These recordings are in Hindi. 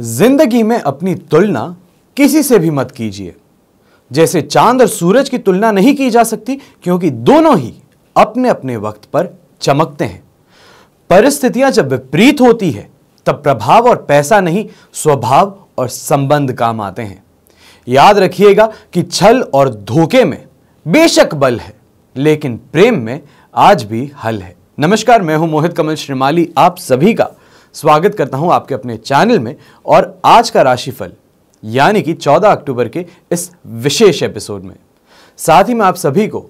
जिंदगी में अपनी तुलना किसी से भी मत कीजिए जैसे चांद और सूरज की तुलना नहीं की जा सकती क्योंकि दोनों ही अपने अपने वक्त पर चमकते हैं परिस्थितियां जब विपरीत होती है तब प्रभाव और पैसा नहीं स्वभाव और संबंध काम आते हैं याद रखिएगा कि छल और धोखे में बेशक बल है लेकिन प्रेम में आज भी हल है नमस्कार मैं हूं मोहित कमल श्रीमाली आप सभी का स्वागत करता हूं आपके अपने चैनल में और आज का राशिफल यानी कि 14 अक्टूबर के इस विशेष एपिसोड में साथ ही मैं आप सभी को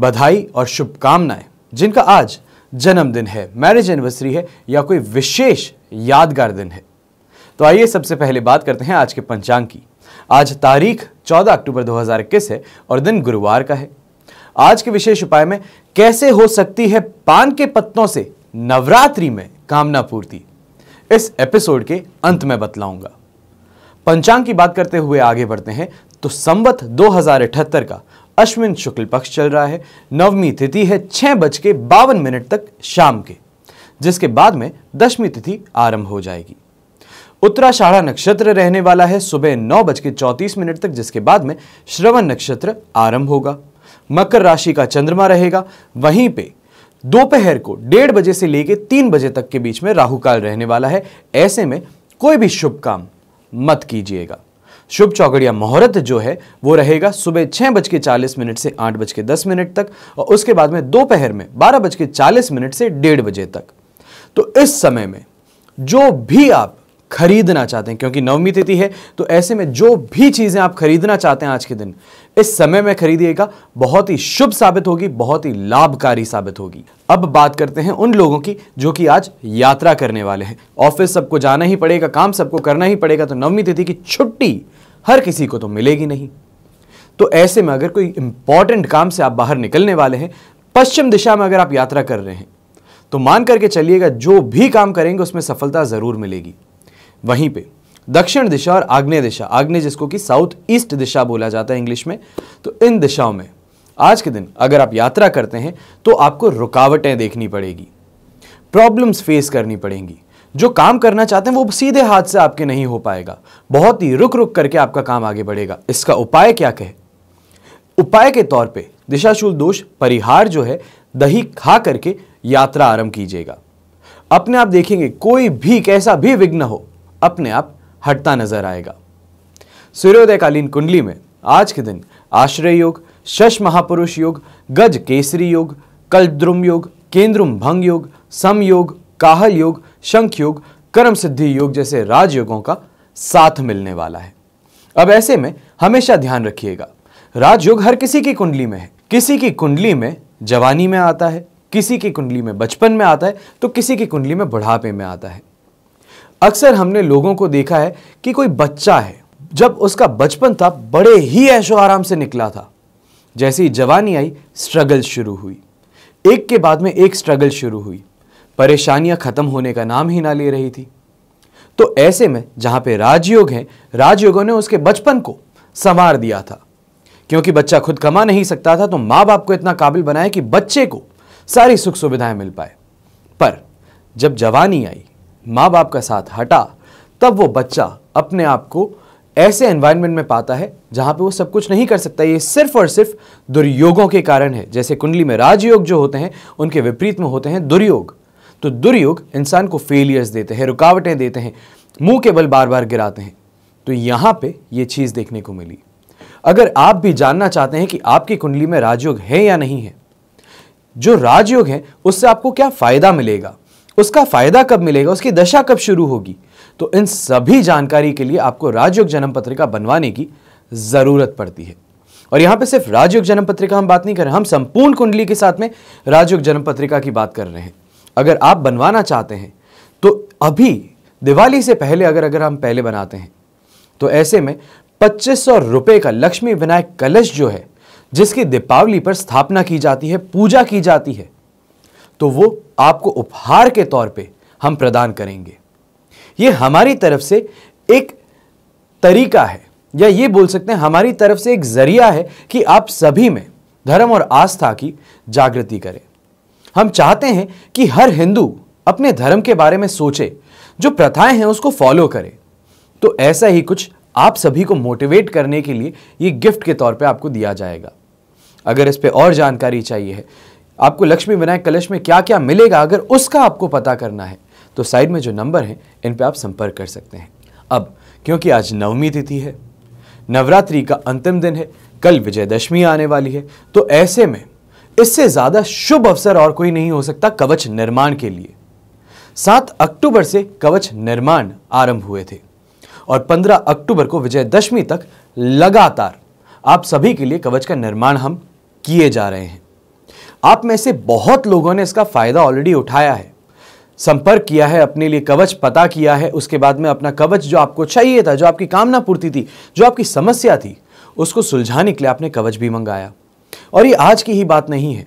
बधाई और शुभकामनाएं जिनका आज जन्मदिन है मैरिज एनिवर्सरी है या कोई विशेष यादगार दिन है तो आइए सबसे पहले बात करते हैं आज के पंचांग की आज तारीख 14 अक्टूबर 2021 है और दिन गुरुवार का है आज के विशेष उपाय में कैसे हो सकती है पान के पत्तों से नवरात्रि में कामना पूर्ति इस एपिसोड के अंत में बतलाऊंगा पंचांग की बात करते हुए आगे बढ़ते हैं तो संबत दो का अश्विन शुक्ल पक्ष चल रहा है नवमी तिथि है छह बज के बावन मिनट तक शाम के जिसके बाद में दशमी तिथि आरंभ हो जाएगी उत्तराषाढ़ा नक्षत्र रहने वाला है सुबह नौ बज के चौंतीस मिनट तक जिसके बाद में श्रवण नक्षत्र आरंभ होगा मकर राशि का चंद्रमा रहेगा वहीं पे दोपहर को डेढ़ बजे से लेकर तीन बजे तक के बीच में राहु काल रहने वाला है ऐसे में कोई भी शुभ काम मत कीजिएगा शुभ चौगड़िया मुहूर्त जो है वो रहेगा सुबह छह बज के चालीस मिनट से आठ बज के दस मिनट तक और उसके बाद में दोपहर में बारह बज के चालीस मिनट से डेढ़ बजे तक तो इस समय में जो भी आप खरीदना चाहते हैं क्योंकि नवमी तिथि है तो ऐसे में जो भी चीज़ें आप खरीदना चाहते हैं आज के दिन इस समय में खरीदिएगा बहुत ही शुभ साबित होगी बहुत ही लाभकारी साबित होगी अब बात करते हैं उन लोगों की जो कि आज यात्रा करने वाले हैं ऑफिस सबको जाना ही पड़ेगा काम सबको करना ही पड़ेगा तो नवमी तिथि की छुट्टी हर किसी को तो मिलेगी नहीं तो ऐसे में अगर कोई इंपॉर्टेंट काम से आप बाहर निकलने वाले हैं पश्चिम दिशा में अगर आप यात्रा कर रहे हैं तो मान करके चलिएगा जो भी काम करेंगे उसमें सफलता ज़रूर मिलेगी वहीं पे दक्षिण दिशा और आग्नेय दिशा आग्नेय जिसको कि साउथ ईस्ट दिशा बोला जाता है इंग्लिश में तो इन दिशाओं में आज के दिन अगर आप यात्रा करते हैं तो आपको रुकावटें देखनी पड़ेगी प्रॉब्लम्स फेस करनी पड़ेंगी जो काम करना चाहते हैं वो सीधे हाथ से आपके नहीं हो पाएगा बहुत ही रुक रुक करके आपका काम आगे बढ़ेगा इसका उपाय क्या कहे उपाय के तौर पे दिशाशूल दोष परिहार जो है दही खा करके यात्रा आरंभ कीजिएगा अपने आप देखेंगे कोई भी कैसा भी विघ्न हो अपने आप हटता नजर आएगा सूर्योदयकालीन कुंडली में आज के दिन आश्रय योग शश महापुरुष योग गज केसरी योग कलद्रुम योग केंद्रुम भंग योग सम योग काहल योग शंख योग कर्म सिद्धि योग जैसे राजयोगों का साथ मिलने वाला है अब ऐसे में हमेशा ध्यान रखिएगा राजयोग हर किसी की कुंडली में है किसी की कुंडली में जवानी में आता है किसी की कुंडली में बचपन में आता है तो किसी की कुंडली में बुढ़ापे में आता है अक्सर हमने लोगों को देखा है कि कोई बच्चा है जब उसका बचपन था बड़े ही ऐशो आराम से निकला था जैसे ही जवानी आई स्ट्रगल शुरू हुई एक के बाद में एक स्ट्रगल शुरू हुई परेशानियां ख़त्म होने का नाम ही ना ले रही थी तो ऐसे में जहां पे राजयोग हैं राजयोगों ने उसके बचपन को संवार दिया था क्योंकि बच्चा खुद कमा नहीं सकता था तो मां बाप को इतना काबिल बनाया कि बच्चे को सारी सुख सुविधाएं मिल पाए पर जब जवानी आई माँ बाप का साथ हटा तब वो बच्चा अपने आप को ऐसे एनवायरनमेंट में पाता है जहाँ पे वो सब कुछ नहीं कर सकता ये सिर्फ और सिर्फ दुर्योगों के कारण है जैसे कुंडली में राजयोग जो होते हैं उनके विपरीत में होते हैं दुर्योग तो दुर्योग इंसान को फेलियर्स देते हैं रुकावटें देते हैं मुंह के बल बार बार गिराते हैं तो यहाँ पे ये चीज़ देखने को मिली अगर आप भी जानना चाहते हैं कि आपकी कुंडली में राजयोग है या नहीं है जो राजयोग है उससे आपको क्या फ़ायदा मिलेगा उसका फायदा कब मिलेगा उसकी दशा कब शुरू होगी तो इन सभी जानकारी के लिए आपको राजयोग जन्म पत्रिका बनवाने की ज़रूरत पड़ती है और यहाँ पे सिर्फ राजयोग जन्म पत्रिका हम बात नहीं कर रहे हम संपूर्ण कुंडली के साथ में राजयोग जन्म पत्रिका की बात कर रहे हैं अगर आप बनवाना चाहते हैं तो अभी दिवाली से पहले अगर अगर हम पहले बनाते हैं तो ऐसे में पच्चीस सौ रुपये का लक्ष्मी विनायक कलश जो है जिसकी दीपावली पर स्थापना की जाती है पूजा की जाती है तो वो आपको उपहार के तौर पे हम प्रदान करेंगे ये हमारी तरफ से एक तरीका है या ये बोल सकते हैं हमारी तरफ से एक जरिया है कि आप सभी में धर्म और आस्था की जागृति करें हम चाहते हैं कि हर हिंदू अपने धर्म के बारे में सोचे जो प्रथाएं हैं उसको फॉलो करे तो ऐसा ही कुछ आप सभी को मोटिवेट करने के लिए ये गिफ्ट के तौर पे आपको दिया जाएगा अगर इस पे और जानकारी चाहिए है आपको लक्ष्मी विनायक कलश में क्या क्या मिलेगा अगर उसका आपको पता करना है तो साइड में जो नंबर हैं इन पर आप संपर्क कर सकते हैं अब क्योंकि आज नवमी तिथि है नवरात्रि का अंतिम दिन है कल विजयदशमी आने वाली है तो ऐसे में इससे ज़्यादा शुभ अवसर और कोई नहीं हो सकता कवच निर्माण के लिए सात अक्टूबर से कवच निर्माण आरंभ हुए थे और पंद्रह अक्टूबर को विजयदशमी तक लगातार आप सभी के लिए कवच का निर्माण हम किए जा रहे हैं आप में से बहुत लोगों ने इसका फ़ायदा ऑलरेडी उठाया है संपर्क किया है अपने लिए कवच पता किया है उसके बाद में अपना कवच जो आपको चाहिए था जो आपकी कामना पूर्ति थी जो आपकी समस्या थी उसको सुलझाने के लिए आपने कवच भी मंगाया और ये आज की ही बात नहीं है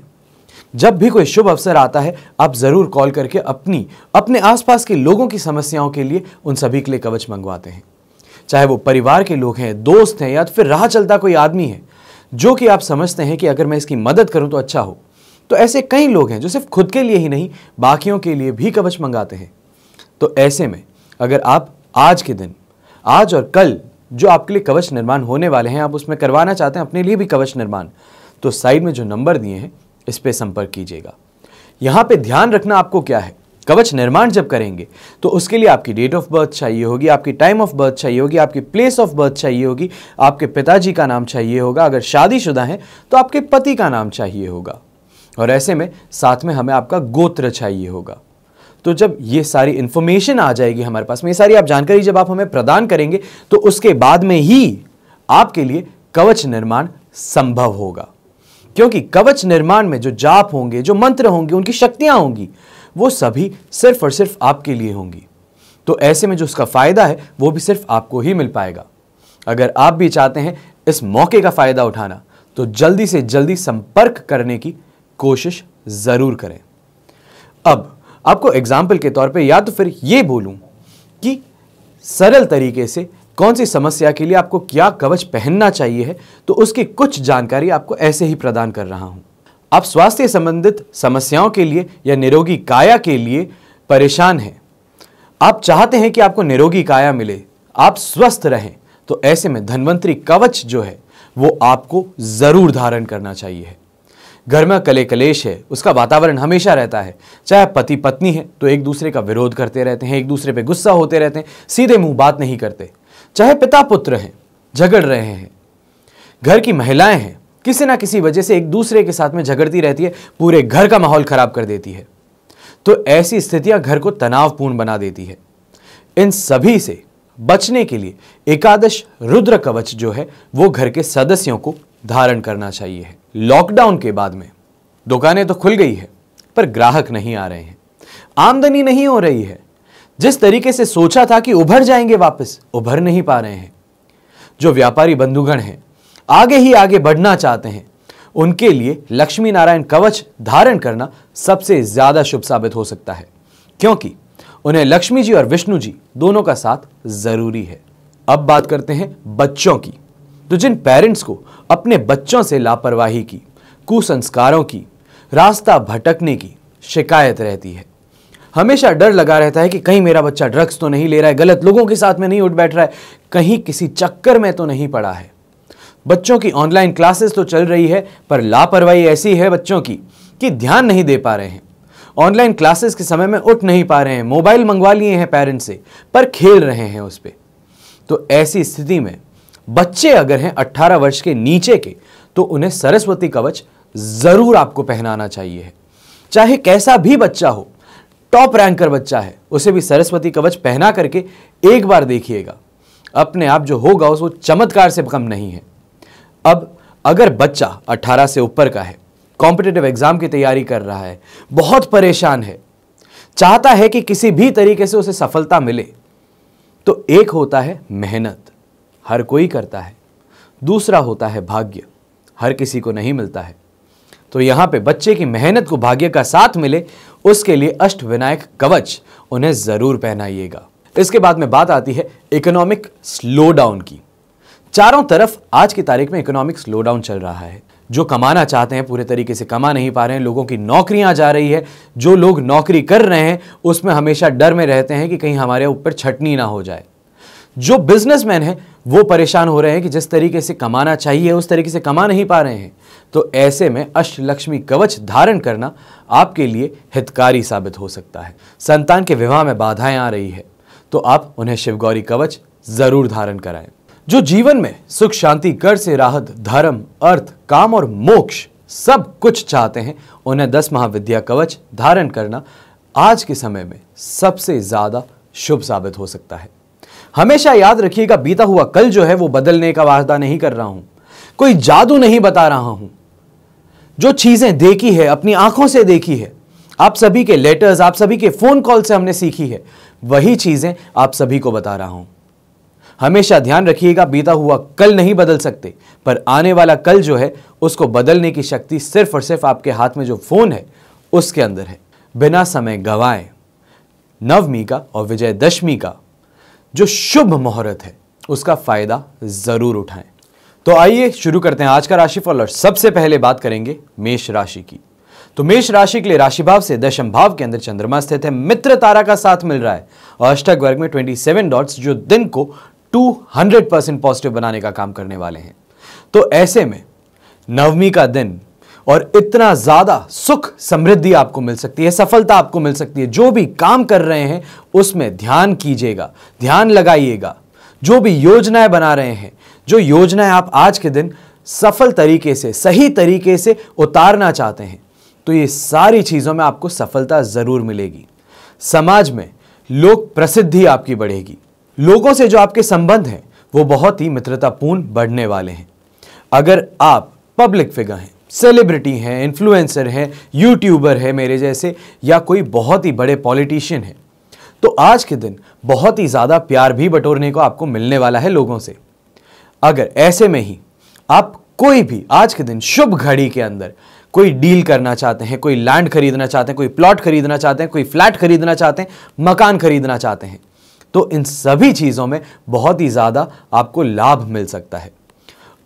जब भी कोई शुभ अवसर आता है आप ज़रूर कॉल करके अपनी अपने आसपास के लोगों की समस्याओं के लिए उन सभी के लिए कवच मंगवाते हैं चाहे वो परिवार के लोग हैं दोस्त हैं या तो फिर राह चलता कोई आदमी है जो कि आप समझते हैं कि अगर मैं इसकी मदद करूं तो अच्छा हो तो ऐसे कई लोग हैं जो सिर्फ खुद के लिए ही नहीं बाकियों के लिए भी कवच मंगाते हैं तो ऐसे में अगर आप आज के दिन आज और कल जो आपके लिए कवच निर्माण होने वाले हैं आप उसमें करवाना चाहते हैं अपने लिए भी कवच निर्माण तो साइड में जो नंबर दिए हैं इस पर संपर्क कीजिएगा यहाँ पे ध्यान रखना आपको क्या है कवच निर्माण जब करेंगे तो उसके लिए आपकी डेट ऑफ बर्थ चाहिए होगी आपकी टाइम ऑफ बर्थ चाहिए होगी आपकी प्लेस ऑफ बर्थ चाहिए होगी आपके पिताजी का नाम चाहिए होगा अगर शादीशुदा हैं तो आपके पति का नाम चाहिए होगा और ऐसे में साथ में हमें आपका गोत्र चाहिए होगा तो जब ये सारी इंफॉर्मेशन आ जाएगी हमारे पास में ये सारी आप जानकारी जब आप हमें प्रदान करेंगे तो उसके बाद में ही आपके लिए कवच निर्माण संभव होगा क्योंकि कवच निर्माण में जो जाप होंगे जो मंत्र होंगे उनकी शक्तियां होंगी वो सभी सिर्फ और सिर्फ आपके लिए होंगी तो ऐसे में जो उसका फ़ायदा है वो भी सिर्फ आपको ही मिल पाएगा अगर आप भी चाहते हैं इस मौके का फ़ायदा उठाना तो जल्दी से जल्दी संपर्क करने की कोशिश ज़रूर करें अब आपको एग्जाम्पल के तौर पे या तो फिर ये बोलूं कि सरल तरीके से कौन सी समस्या के लिए आपको क्या कवच पहनना चाहिए है तो उसकी कुछ जानकारी आपको ऐसे ही प्रदान कर रहा हूं आप स्वास्थ्य संबंधित समस्याओं के लिए या निरोगी काया के लिए परेशान हैं आप चाहते हैं कि आपको निरोगी काया मिले आप स्वस्थ रहें तो ऐसे में धनवंतरी कवच जो है वो आपको ज़रूर धारण करना चाहिए घर में कले कलेश है उसका वातावरण हमेशा रहता है चाहे पति पत्नी है तो एक दूसरे का विरोध करते रहते हैं एक दूसरे पर गुस्सा होते रहते हैं सीधे मुंह बात नहीं करते चाहे पिता पुत्र हैं झगड़ रहे हैं घर की महिलाएं हैं किसी ना किसी वजह से एक दूसरे के साथ में झगड़ती रहती है पूरे घर का माहौल खराब कर देती है तो ऐसी स्थितियां घर को तनावपूर्ण बना देती है इन सभी से बचने के लिए एकादश रुद्र कवच जो है वो घर के सदस्यों को धारण करना चाहिए लॉकडाउन के बाद में दुकानें तो खुल गई है पर ग्राहक नहीं आ रहे हैं आमदनी नहीं हो रही है जिस तरीके से सोचा था कि उभर जाएंगे वापस उभर नहीं पा रहे हैं जो व्यापारी बंधुगण हैं आगे ही आगे बढ़ना चाहते हैं उनके लिए लक्ष्मी नारायण कवच धारण करना सबसे ज्यादा शुभ साबित हो सकता है क्योंकि उन्हें लक्ष्मी जी और विष्णु जी दोनों का साथ जरूरी है अब बात करते हैं बच्चों की तो जिन पेरेंट्स को अपने बच्चों से लापरवाही की कुसंस्कारों की रास्ता भटकने की शिकायत रहती है हमेशा डर लगा रहता है कि कहीं मेरा बच्चा ड्रग्स तो नहीं ले रहा है गलत लोगों के साथ में नहीं उठ बैठ रहा है कहीं किसी चक्कर में तो नहीं पड़ा है बच्चों की ऑनलाइन क्लासेस तो चल रही है पर लापरवाही ऐसी है बच्चों की कि ध्यान नहीं दे पा रहे हैं ऑनलाइन क्लासेस के समय में उठ नहीं पा रहे हैं मोबाइल मंगवा लिए हैं पेरेंट्स से पर खेल रहे हैं उस पर तो ऐसी स्थिति में बच्चे अगर हैं 18 वर्ष के नीचे के तो उन्हें सरस्वती कवच ज़रूर आपको पहनाना चाहिए चाहे कैसा भी बच्चा हो टॉप रैंकर बच्चा है उसे भी सरस्वती कवच पहना करके एक बार देखिएगा अपने आप जो होगा उसको चमत्कार से कम नहीं है अब अगर बच्चा 18 से ऊपर का है कॉम्पिटेटिव एग्ज़ाम की तैयारी कर रहा है बहुत परेशान है चाहता है कि किसी भी तरीके से उसे सफलता मिले तो एक होता है मेहनत हर कोई करता है दूसरा होता है भाग्य हर किसी को नहीं मिलता है तो यहाँ पे बच्चे की मेहनत को भाग्य का साथ मिले उसके लिए अष्ट विनायक कवच उन्हें ज़रूर पहनाइएगा इसके बाद में बात आती है इकोनॉमिक स्लो डाउन की चारों तरफ आज की तारीख में इकोनॉमिक स्लो डाउन चल रहा है जो कमाना चाहते हैं पूरे तरीके से कमा नहीं पा रहे हैं लोगों की नौकरियां जा रही है जो लोग नौकरी कर रहे हैं उसमें हमेशा डर में रहते हैं कि कहीं हमारे ऊपर छटनी ना हो जाए जो बिजनेसमैन हैं वो परेशान हो रहे हैं कि जिस तरीके से कमाना चाहिए उस तरीके से कमा नहीं पा रहे हैं तो ऐसे में अष्टलक्ष्मी कवच धारण करना आपके लिए हितकारी साबित हो सकता है संतान के विवाह में बाधाएं आ रही है तो आप उन्हें शिवगौरी कवच जरूर धारण कराएं जो जीवन में सुख शांति कर से राहत धर्म अर्थ काम और मोक्ष सब कुछ चाहते हैं उन्हें दस महाविद्या कवच धारण करना आज के समय में सबसे ज़्यादा शुभ साबित हो सकता है हमेशा याद रखिएगा बीता हुआ कल जो है वो बदलने का वादा नहीं कर रहा हूं कोई जादू नहीं बता रहा हूं जो चीजें देखी है अपनी आंखों से देखी है आप सभी के लेटर्स आप सभी के फोन कॉल से हमने सीखी है वही चीजें आप सभी को बता रहा हूं हमेशा ध्यान रखिएगा बीता हुआ कल नहीं बदल सकते पर आने वाला कल जो है उसको बदलने की शक्ति सिर्फ और सिर्फ आपके हाथ में जो फोन है उसके अंदर है बिना समय गवाए नवमी का और विजयदशमी का जो शुभ मुहूर्त है उसका फायदा जरूर उठाएं तो आइए शुरू करते हैं आज का राशिफल और सबसे पहले बात करेंगे मेष राशि की तो मेष राशि के लिए राशि भाव से दशम भाव के अंदर चंद्रमा स्थित है मित्र तारा का साथ मिल रहा है और अष्टक वर्ग में 27 डॉट्स जो दिन को 200 परसेंट पॉजिटिव बनाने का काम करने वाले हैं तो ऐसे में नवमी का दिन और इतना ज़्यादा सुख समृद्धि आपको मिल सकती है सफलता आपको मिल सकती है जो भी काम कर रहे हैं उसमें ध्यान कीजिएगा ध्यान लगाइएगा जो भी योजनाएं बना रहे हैं जो योजनाएं आप आज के दिन सफल तरीके से सही तरीके से उतारना चाहते हैं तो ये सारी चीज़ों में आपको सफलता ज़रूर मिलेगी समाज में लोक प्रसिद्धि आपकी बढ़ेगी लोगों से जो आपके संबंध हैं वो बहुत ही मित्रतापूर्ण बढ़ने वाले हैं अगर आप पब्लिक फिगर हैं सेलिब्रिटी हैं इन्फ्लुएंसर हैं यूट्यूबर है मेरे जैसे या कोई बहुत ही बड़े पॉलिटिशियन है तो आज के दिन बहुत ही ज़्यादा प्यार भी बटोरने को आपको मिलने वाला है लोगों से अगर ऐसे में ही आप कोई भी आज के दिन शुभ घड़ी के अंदर कोई डील करना चाहते हैं कोई लैंड खरीदना चाहते हैं कोई प्लॉट खरीदना चाहते हैं कोई फ्लैट खरीदना चाहते हैं मकान खरीदना चाहते हैं तो इन सभी चीज़ों में बहुत ही ज़्यादा आपको लाभ मिल सकता है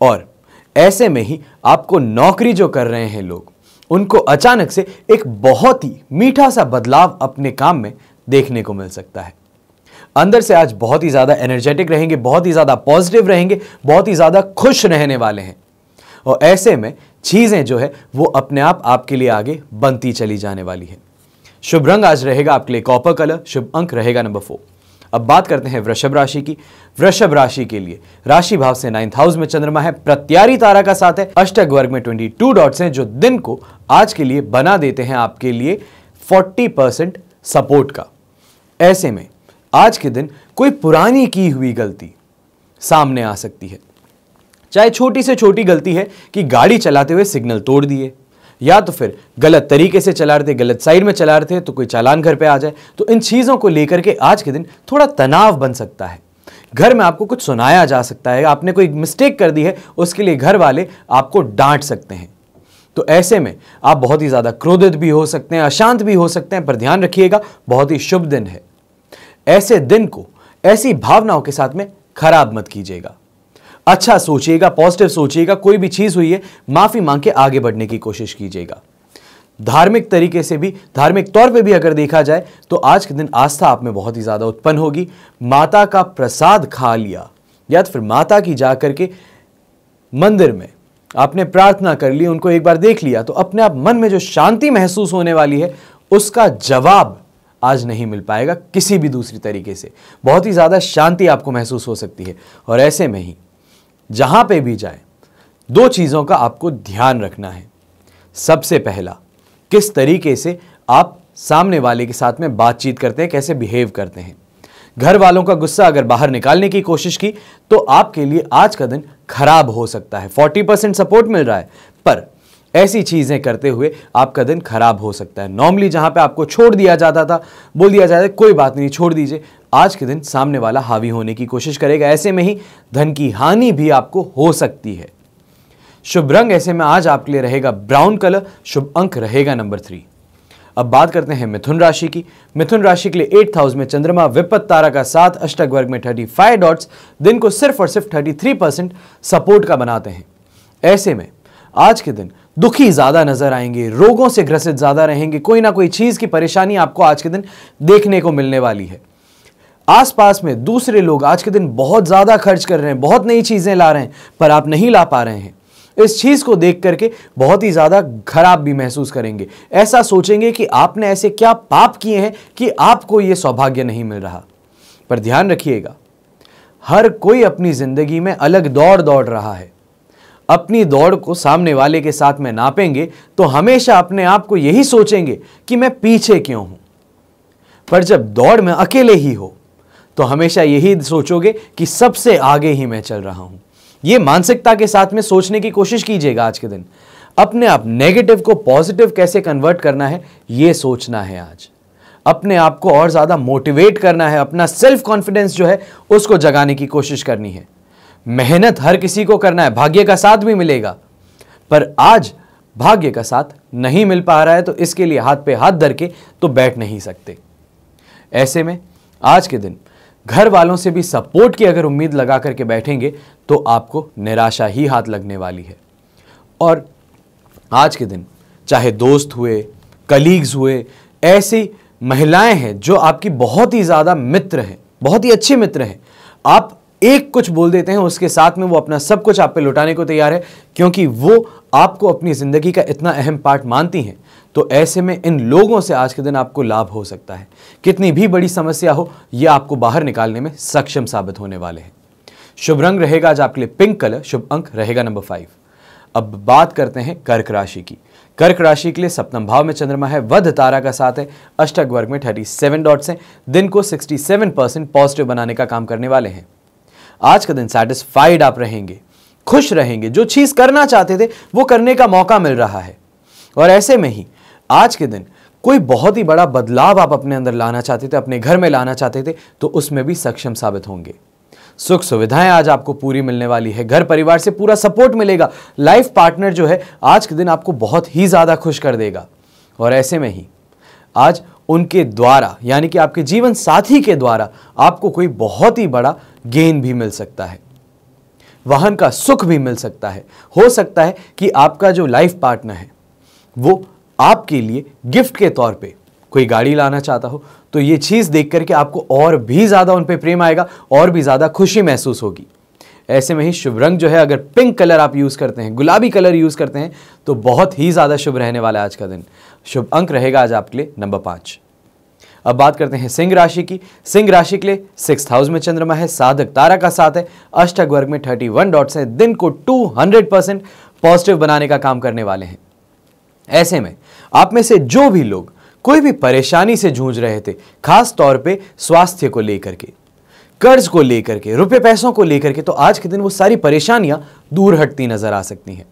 और ऐसे में ही आपको नौकरी जो कर रहे हैं लोग उनको अचानक से एक बहुत ही मीठा सा बदलाव अपने काम में देखने को मिल सकता है अंदर से आज बहुत ही ज़्यादा एनर्जेटिक रहेंगे बहुत ही ज़्यादा पॉजिटिव रहेंगे बहुत ही ज़्यादा खुश रहने वाले हैं और ऐसे में चीज़ें जो है वो अपने आप आपके लिए आगे बनती चली जाने वाली है शुभ रंग आज रहेगा आपके लिए कॉपर कलर शुभ अंक रहेगा नंबर फोर अब बात करते हैं वृषभ राशि की वृषभ राशि के लिए राशि भाव से नाइन्थ हाउस में चंद्रमा है प्रत्यारी तारा का साथ है अष्टक वर्ग में ट्वेंटी टू डॉट्स हैं जो दिन को आज के लिए बना देते हैं आपके लिए फोर्टी परसेंट सपोर्ट का ऐसे में आज के दिन कोई पुरानी की हुई गलती सामने आ सकती है चाहे छोटी से छोटी गलती है कि गाड़ी चलाते हुए सिग्नल तोड़ दिए या तो फिर गलत तरीके से चला रहे थे गलत साइड में चला रहे थे तो कोई चालान घर पे आ जाए तो इन चीज़ों को लेकर के आज के दिन थोड़ा तनाव बन सकता है घर में आपको कुछ सुनाया जा सकता है आपने कोई मिस्टेक कर दी है उसके लिए घर वाले आपको डांट सकते हैं तो ऐसे में आप बहुत ही ज़्यादा क्रोधित भी हो सकते हैं अशांत भी हो सकते हैं पर ध्यान रखिएगा बहुत ही शुभ दिन है ऐसे दिन को ऐसी भावनाओं के साथ में खराब मत कीजिएगा अच्छा सोचिएगा पॉजिटिव सोचिएगा कोई भी चीज़ हुई है माफ़ी मांग के आगे बढ़ने की कोशिश कीजिएगा धार्मिक तरीके से भी धार्मिक तौर पे भी अगर देखा जाए तो आज के दिन आस्था आप में बहुत ही ज़्यादा उत्पन्न होगी माता का प्रसाद खा लिया या तो फिर माता की जा के मंदिर में आपने प्रार्थना कर ली उनको एक बार देख लिया तो अपने आप मन में जो शांति महसूस होने वाली है उसका जवाब आज नहीं मिल पाएगा किसी भी दूसरी तरीके से बहुत ही ज़्यादा शांति आपको महसूस हो सकती है और ऐसे में ही जहां पे भी जाए दो चीज़ों का आपको ध्यान रखना है सबसे पहला किस तरीके से आप सामने वाले के साथ में बातचीत करते हैं कैसे बिहेव करते हैं घर वालों का गुस्सा अगर बाहर निकालने की कोशिश की तो आपके लिए आज का दिन खराब हो सकता है 40 परसेंट सपोर्ट मिल रहा है पर ऐसी चीज़ें करते हुए आपका दिन खराब हो सकता है नॉर्मली जहां पे आपको छोड़ दिया जाता था बोल दिया जाता है कोई बात नहीं छोड़ दीजिए आज के दिन सामने वाला हावी होने की कोशिश करेगा ऐसे में ही धन की हानि भी आपको हो सकती है शुभ रंग ऐसे में आज आपके लिए रहेगा ब्राउन कलर शुभ अंक रहेगा नंबर थ्री अब बात करते हैं मिथुन राशि की मिथुन राशि के लिए एट हाउस में चंद्रमा विपत तारा का साथ अष्टक वर्ग में थर्टी फाइव डॉट्स दिन को सिर्फ और सिर्फ थर्टी थ्री परसेंट सपोर्ट का बनाते हैं ऐसे में आज के दिन दुखी ज़्यादा नजर आएंगे रोगों से ग्रसित ज़्यादा रहेंगे कोई ना कोई चीज़ की परेशानी आपको आज के दिन देखने को मिलने वाली है आसपास में दूसरे लोग आज के दिन बहुत ज़्यादा खर्च कर रहे हैं बहुत नई चीज़ें ला रहे हैं पर आप नहीं ला पा रहे हैं इस चीज़ को देख करके बहुत ही ज़्यादा खराब भी महसूस करेंगे ऐसा सोचेंगे कि आपने ऐसे क्या पाप किए हैं कि आपको ये सौभाग्य नहीं मिल रहा पर ध्यान रखिएगा हर कोई अपनी ज़िंदगी में अलग दौड़ दौड़ रहा है अपनी दौड़ को सामने वाले के साथ में नापेंगे तो हमेशा अपने आप को यही सोचेंगे कि मैं पीछे क्यों हूं पर जब दौड़ में अकेले ही हो तो हमेशा यही सोचोगे कि सबसे आगे ही मैं चल रहा हूं ये मानसिकता के साथ में सोचने की कोशिश कीजिएगा आज के दिन अपने आप नेगेटिव को पॉजिटिव कैसे कन्वर्ट करना है ये सोचना है आज अपने आप को और ज़्यादा मोटिवेट करना है अपना सेल्फ कॉन्फिडेंस जो है उसको जगाने की कोशिश करनी है मेहनत हर किसी को करना है भाग्य का साथ भी मिलेगा पर आज भाग्य का साथ नहीं मिल पा रहा है तो इसके लिए हाथ पे हाथ धर के तो बैठ नहीं सकते ऐसे में आज के दिन घर वालों से भी सपोर्ट की अगर उम्मीद लगा करके बैठेंगे तो आपको निराशा ही हाथ लगने वाली है और आज के दिन चाहे दोस्त हुए कलीग्स हुए ऐसी महिलाएं हैं जो आपकी बहुत ही ज़्यादा मित्र हैं बहुत ही अच्छे मित्र हैं आप एक कुछ बोल देते हैं उसके साथ में वो अपना सब कुछ आप पे लुटाने को तैयार है क्योंकि वो आपको अपनी ज़िंदगी का इतना अहम पार्ट मानती हैं तो ऐसे में इन लोगों से आज के दिन आपको लाभ हो सकता है कितनी भी बड़ी समस्या हो यह आपको बाहर निकालने में सक्षम साबित होने वाले हैं शुभ रंग रहेगा आज आपके लिए पिंक कलर शुभ अंक रहेगा नंबर फाइव अब बात करते हैं कर्क राशि की कर्क राशि के लिए सप्तम भाव में चंद्रमा है वध तारा का साथ है अष्टक वर्ग में थर्टी सेवन डॉट्स हैं दिन को सिक्सटी सेवन परसेंट पॉजिटिव बनाने का काम करने वाले हैं आज का दिन सेटिस्फाइड आप रहेंगे खुश रहेंगे जो चीज़ करना चाहते थे वो करने का मौका मिल रहा है और ऐसे में ही आज के दिन कोई बहुत ही बड़ा बदलाव आप अपने अंदर लाना चाहते थे अपने घर में लाना चाहते थे तो उसमें भी सक्षम साबित होंगे सुख सुविधाएं आज आपको पूरी मिलने वाली है घर परिवार से पूरा सपोर्ट मिलेगा लाइफ पार्टनर जो है आज के दिन आपको बहुत ही ज़्यादा खुश कर देगा और ऐसे में ही आज उनके द्वारा यानी कि आपके जीवन साथी के द्वारा आपको कोई बहुत ही बड़ा गेन भी मिल सकता है वाहन का सुख भी मिल सकता है हो सकता है कि आपका जो लाइफ पार्टनर है वो आपके लिए गिफ्ट के तौर पे कोई गाड़ी लाना चाहता हो तो ये चीज़ देख करके आपको और भी ज़्यादा उन पर प्रेम आएगा और भी ज़्यादा खुशी महसूस होगी ऐसे में ही शुभ रंग जो है अगर पिंक कलर आप यूज़ करते हैं गुलाबी कलर यूज़ करते हैं तो बहुत ही ज़्यादा शुभ रहने वाला है आज का दिन शुभ अंक रहेगा आज आपके लिए नंबर पाँच अब बात करते हैं सिंह राशि की सिंह राशि के लिए सिक्स हाउस में चंद्रमा है साधक तारा का साथ है अष्टक वर्ग में थर्टी वन डॉट्स हैं दिन को टू हंड्रेड परसेंट पॉजिटिव बनाने का काम करने वाले हैं ऐसे में आप में से जो भी लोग कोई भी परेशानी से जूझ रहे थे खास तौर पे स्वास्थ्य को लेकर के कर्ज को लेकर के रुपए पैसों को लेकर के तो आज के दिन वो सारी परेशानियां दूर हटती नजर आ सकती हैं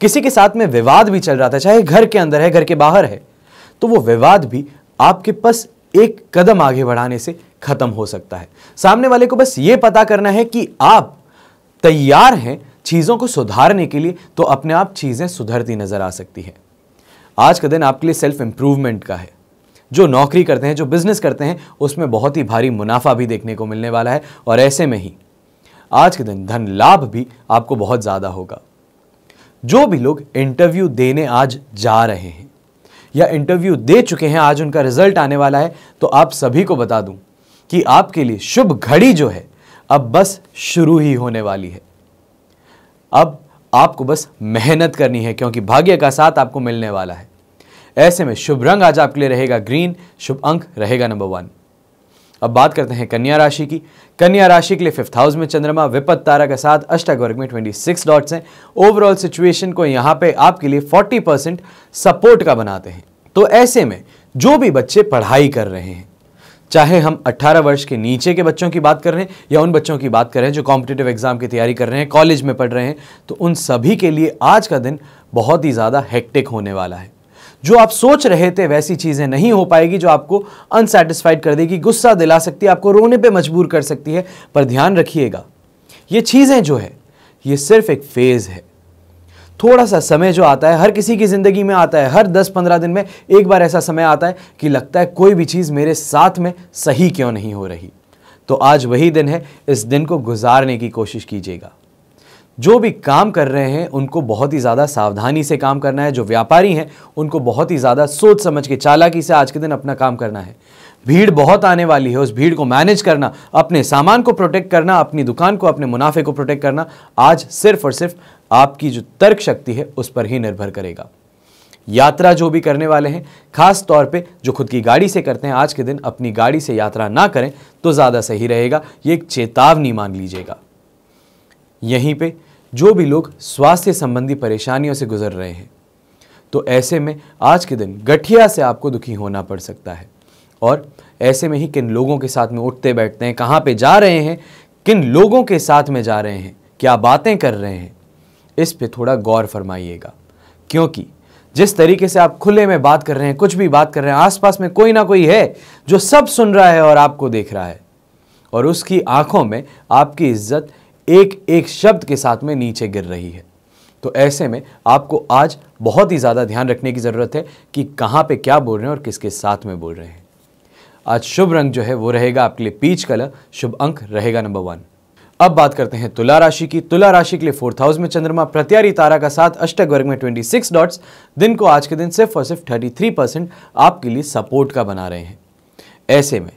किसी के साथ में विवाद भी चल रहा था चाहे घर के अंदर है घर के बाहर है तो वो विवाद भी आपके पास एक कदम आगे बढ़ाने से खत्म हो सकता है सामने वाले को बस ये पता करना है कि आप तैयार हैं चीज़ों को सुधारने के लिए तो अपने आप चीज़ें सुधरती नजर आ सकती हैं आज का दिन आपके लिए सेल्फ इम्प्रूवमेंट का है जो नौकरी करते हैं जो बिज़नेस करते हैं उसमें बहुत ही भारी मुनाफा भी देखने को मिलने वाला है और ऐसे में ही आज के दिन धन लाभ भी आपको बहुत ज़्यादा होगा जो भी लोग इंटरव्यू देने आज जा रहे हैं या इंटरव्यू दे चुके हैं आज उनका रिजल्ट आने वाला है तो आप सभी को बता दूं कि आपके लिए शुभ घड़ी जो है अब बस शुरू ही होने वाली है अब आपको बस मेहनत करनी है क्योंकि भाग्य का साथ आपको मिलने वाला है ऐसे में शुभ रंग आज आपके लिए रहेगा ग्रीन शुभ अंक रहेगा नंबर वन अब बात करते हैं कन्या राशि की कन्या राशि के लिए फिफ्थ हाउस में चंद्रमा विपत तारा के साथ अष्टक वर्ग में ट्वेंटी सिक्स डॉट्स हैं ओवरऑल सिचुएशन को यहाँ पे आपके लिए फोर्टी परसेंट सपोर्ट का बनाते हैं तो ऐसे में जो भी बच्चे पढ़ाई कर रहे हैं चाहे हम 18 वर्ष के नीचे के बच्चों की बात कर रहे हैं या उन बच्चों की बात कर रहे हैं जो कॉम्पिटेटिव एग्जाम की तैयारी कर रहे हैं कॉलेज में पढ़ रहे हैं तो उन सभी के लिए आज का दिन बहुत ही ज़्यादा हेक्टिक होने वाला है जो आप सोच रहे थे वैसी चीज़ें नहीं हो पाएगी जो आपको अनसेटिस्फाइड कर देगी गुस्सा दिला सकती है आपको रोने पर मजबूर कर सकती है पर ध्यान रखिएगा ये चीज़ें जो है ये सिर्फ एक फेज़ है थोड़ा सा समय जो आता है हर किसी की ज़िंदगी में आता है हर 10-15 दिन में एक बार ऐसा समय आता है कि लगता है कोई भी चीज़ मेरे साथ में सही क्यों नहीं हो रही तो आज वही दिन है इस दिन को गुजारने की कोशिश कीजिएगा जो भी काम कर रहे हैं उनको बहुत ही ज़्यादा सावधानी से काम करना है जो व्यापारी हैं उनको बहुत ही ज़्यादा सोच समझ के चालाकी से आज के दिन अपना काम करना है भीड़ बहुत आने वाली है उस भीड़ को मैनेज करना अपने सामान को प्रोटेक्ट करना अपनी दुकान को अपने मुनाफे को प्रोटेक्ट करना आज सिर्फ और सिर्फ आपकी जो तर्क शक्ति है उस पर ही निर्भर करेगा यात्रा जो भी करने वाले हैं खास तौर पे जो खुद की गाड़ी से करते हैं आज के दिन अपनी गाड़ी से यात्रा ना करें तो ज़्यादा सही रहेगा ये एक चेतावनी मान लीजिएगा यहीं पे जो भी लोग स्वास्थ्य संबंधी परेशानियों से गुजर रहे हैं तो ऐसे में आज के दिन गठिया से आपको दुखी होना पड़ सकता है और ऐसे में ही किन लोगों के साथ में उठते बैठते हैं कहाँ पे जा रहे हैं किन लोगों के साथ में जा रहे हैं क्या बातें कर रहे हैं इस पे थोड़ा गौर फरमाइएगा क्योंकि जिस तरीके से आप खुले में बात कर रहे हैं कुछ भी बात कर रहे हैं आस में कोई ना कोई है जो सब सुन रहा है और आपको देख रहा है और उसकी आंखों में आपकी इज्जत एक एक शब्द के साथ में नीचे गिर रही है तो ऐसे में आपको आज बहुत ही ज़्यादा ध्यान रखने की ज़रूरत है कि कहाँ पे क्या बोल रहे हैं और किसके साथ में बोल रहे हैं आज शुभ रंग जो है वो रहेगा आपके लिए पीच कलर शुभ अंक रहेगा नंबर वन अब बात करते हैं तुला राशि की तुला राशि के लिए फोर्थ हाउस में चंद्रमा प्रत्यारी तारा का साथ अष्टक वर्ग में 26 डॉट्स दिन को आज के दिन सिर्फ और सिर्फ 33 परसेंट आपके लिए सपोर्ट का बना रहे हैं ऐसे में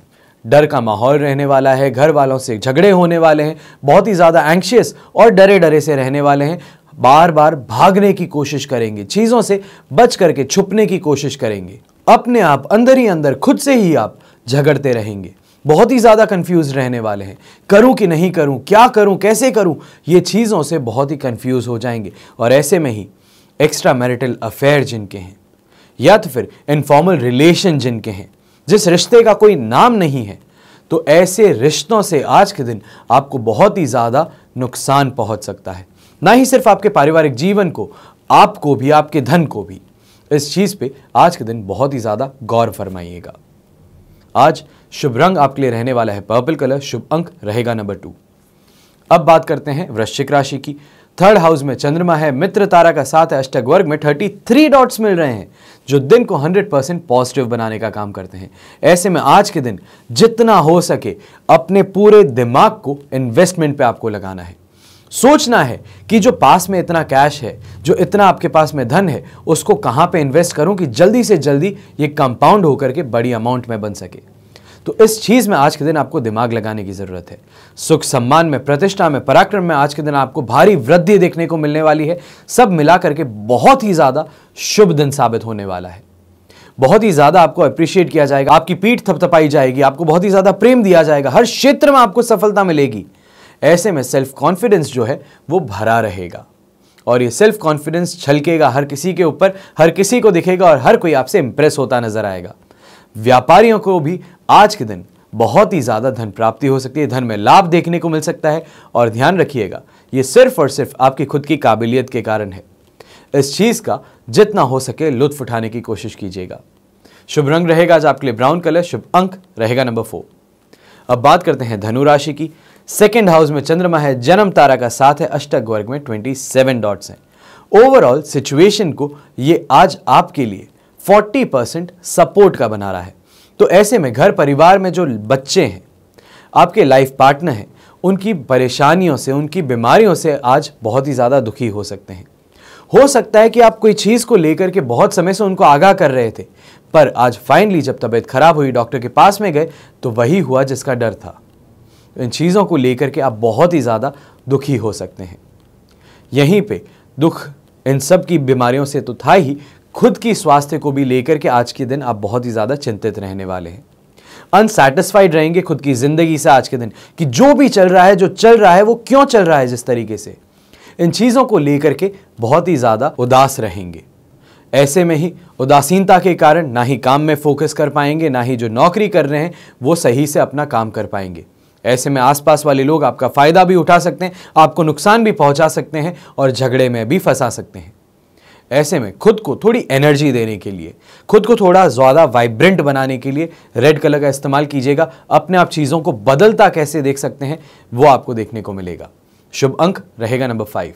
डर का माहौल रहने वाला है घर वालों से झगड़े होने वाले हैं बहुत ही ज़्यादा एंक्शियस और डरे डरे से रहने वाले हैं बार बार भागने की कोशिश करेंगे चीज़ों से बच करके छुपने की कोशिश करेंगे अपने आप अंदर ही अंदर खुद से ही आप झगड़ते रहेंगे बहुत ही ज़्यादा कंफ्यूज रहने वाले हैं करूं कि नहीं करूं क्या करूं कैसे करूं ये चीज़ों से बहुत ही कंफ्यूज हो जाएंगे और ऐसे में ही एक्स्ट्रा मैरिटल अफेयर जिनके हैं या तो फिर इनफॉर्मल रिलेशन जिनके हैं जिस रिश्ते का कोई नाम नहीं है तो ऐसे रिश्तों से आज के दिन आपको बहुत ही ज़्यादा नुकसान पहुँच सकता है ना ही सिर्फ आपके पारिवारिक जीवन को आपको भी आपके धन को भी इस चीज़ पे आज के दिन बहुत ही ज़्यादा गौर फरमाइएगा आज शुभ रंग आपके लिए रहने वाला है पर्पल कलर शुभ अंक रहेगा नंबर टू अब बात करते हैं वृश्चिक राशि की थर्ड हाउस में चंद्रमा है मित्र तारा का साथ है अष्टक वर्ग में 33 डॉट्स मिल रहे हैं जो दिन को 100 परसेंट पॉजिटिव बनाने का काम करते हैं ऐसे में आज के दिन जितना हो सके अपने पूरे दिमाग को इन्वेस्टमेंट पे आपको लगाना है सोचना है कि जो पास में इतना कैश है जो इतना आपके पास में धन है उसको कहाँ पे इन्वेस्ट करूँ कि जल्दी से जल्दी ये कंपाउंड होकर के बड़ी अमाउंट में बन सके तो इस चीज़ में आज के दिन आपको दिमाग लगाने की ज़रूरत है सुख सम्मान में प्रतिष्ठा में पराक्रम में आज के दिन आपको भारी वृद्धि देखने को मिलने वाली है सब मिला करके बहुत ही ज़्यादा शुभ दिन साबित होने वाला है बहुत ही ज़्यादा आपको अप्रिशिएट किया जाएगा आपकी पीठ थपथपाई जाएगी आपको बहुत ही ज़्यादा प्रेम दिया जाएगा हर क्षेत्र में आपको सफलता मिलेगी ऐसे में सेल्फ कॉन्फिडेंस जो है वो भरा रहेगा और ये सेल्फ कॉन्फिडेंस छलकेगा हर किसी के ऊपर हर किसी को दिखेगा और हर कोई आपसे इंप्रेस होता नजर आएगा व्यापारियों को भी आज के दिन बहुत ही ज़्यादा धन प्राप्ति हो सकती है धन में लाभ देखने को मिल सकता है और ध्यान रखिएगा ये सिर्फ और सिर्फ आपकी खुद की काबिलियत के कारण है इस चीज़ का जितना हो सके लुत्फ उठाने की कोशिश कीजिएगा शुभ रंग रहेगा आज आपके लिए ब्राउन कलर शुभ अंक रहेगा नंबर फोर अब बात करते हैं धनु राशि की सेकेंड हाउस में चंद्रमा है जन्म तारा का साथ है अष्टक वर्ग में ट्वेंटी सेवन डॉट्स हैं ओवरऑल सिचुएशन को ये आज आपके लिए फोर्टी परसेंट सपोर्ट का बना रहा है तो ऐसे में घर परिवार में जो बच्चे हैं आपके लाइफ पार्टनर हैं उनकी परेशानियों से उनकी बीमारियों से आज बहुत ही ज़्यादा दुखी हो सकते हैं हो सकता है कि आप कोई चीज़ को लेकर के बहुत समय से उनको आगाह कर रहे थे पर आज फाइनली जब तबीयत खराब हुई डॉक्टर के पास में गए तो वही हुआ जिसका डर था इन चीज़ों को लेकर के आप बहुत ही ज़्यादा दुखी हो सकते हैं यहीं पे दुख इन सब की बीमारियों से तो था ही खुद की स्वास्थ्य को भी लेकर के आज के दिन आप बहुत ही ज़्यादा चिंतित रहने वाले हैं अनसेटिस्फाइड रहेंगे खुद की ज़िंदगी से आज के दिन कि जो भी चल रहा है जो चल रहा है वो क्यों चल रहा है जिस तरीके से इन चीज़ों को लेकर के बहुत ही ज़्यादा उदास रहेंगे ऐसे में ही उदासीनता के कारण ना ही काम में फोकस कर पाएंगे ना ही जो नौकरी कर रहे हैं वो सही से अपना काम कर पाएंगे ऐसे में आसपास वाले लोग आपका फ़ायदा भी उठा सकते हैं आपको नुकसान भी पहुंचा सकते हैं और झगड़े में भी फंसा सकते हैं ऐसे में खुद को थोड़ी एनर्जी देने के लिए खुद को थोड़ा ज़्यादा वाइब्रेंट बनाने के लिए रेड कलर का इस्तेमाल कीजिएगा अपने आप चीज़ों को बदलता कैसे देख सकते हैं वो आपको देखने को मिलेगा शुभ अंक रहेगा नंबर फाइव